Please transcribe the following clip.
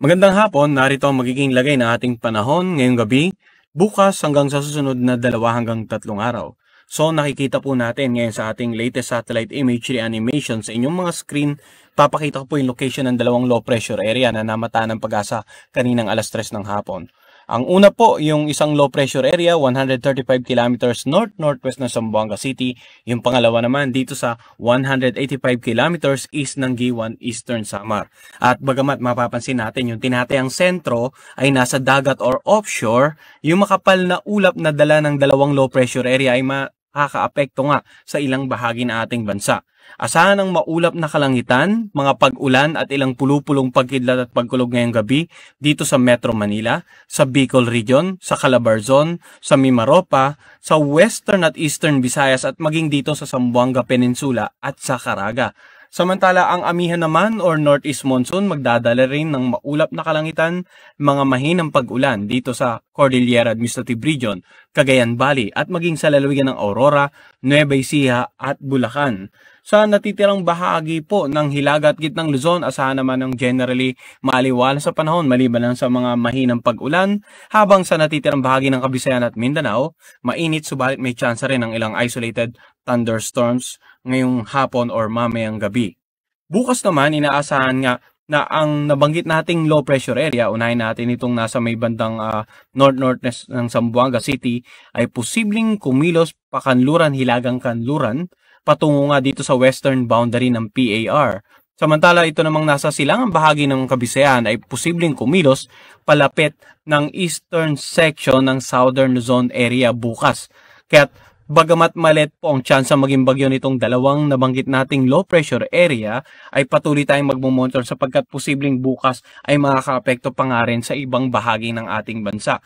Magandang hapon, narito ang magiging lagay ng ating panahon ngayong gabi, bukas hanggang sa susunod na dalawa hanggang tatlong araw. So nakikita po natin ngayon sa ating latest satellite imagery animation sa inyong mga screen, papakita ko po yung location ng dalawang low pressure area na namata ng pag-asa kaninang alas 3 ng hapon. Ang una po, yung isang low pressure area, 135 kilometers north-northwest ng Zamboanga City. Yung pangalawa naman, dito sa 185 kilometers east ng Giwan, Eastern Samar. At bagamat mapapansin natin, yung tinatayang sentro ay nasa dagat or offshore, yung makapal na ulap na dala ng dalawang low pressure area ay makakaapekto nga sa ilang bahagi ng ating bansa. Asahan ang maulap na kalangitan, mga pag-ulan at ilang pulupulong pagkidlat at pagkulog ngayong gabi dito sa Metro Manila, sa Bicol Region, sa Calabarzon, sa Mimaropa, sa Western at Eastern Visayas at maging dito sa Sambuanga Peninsula at sa Caraga. Samantala ang amihan naman or northeast monsoon magdadala rin ng maulap na kalangitan, mga mahinang pag-ulan dito sa Cordillera Administrative Region, Cagayan Valley at maging sa lalawigan ng Aurora, Nueva Ecija at Bulacan. Sa natitirang bahagi po ng Hilaga at Gitnang Luzon, asahan naman ng generally maaliwala sa panahon maliban lang sa mga mahinang pag-ulan, habang sa natitirang bahagi ng Kabisayan at Mindanao, mainit subalit may chance rin ng ilang isolated thunderstorms ngayong hapon or mamayang gabi. Bukas naman inaasahan nga na ang nabanggit nating low pressure area, unahin natin itong nasa may bandang uh, north-northwest ng Zamboanga City, ay posibleng kumilos pakanluran hilagang kanluran patungo nga dito sa western boundary ng PAR. Samantala ito namang nasa silangang bahagi ng Kabisayan ay posibleng kumilos palapit ng eastern section ng southern Luzon area bukas. Kaya Bagamat malit po ang tsansa maging bagyo nitong dalawang nabanggit nating low pressure area, ay patuloy tayong magmumonitor sapagkat posibleng bukas ay makakaapekto pa nga rin sa ibang bahagi ng ating bansa.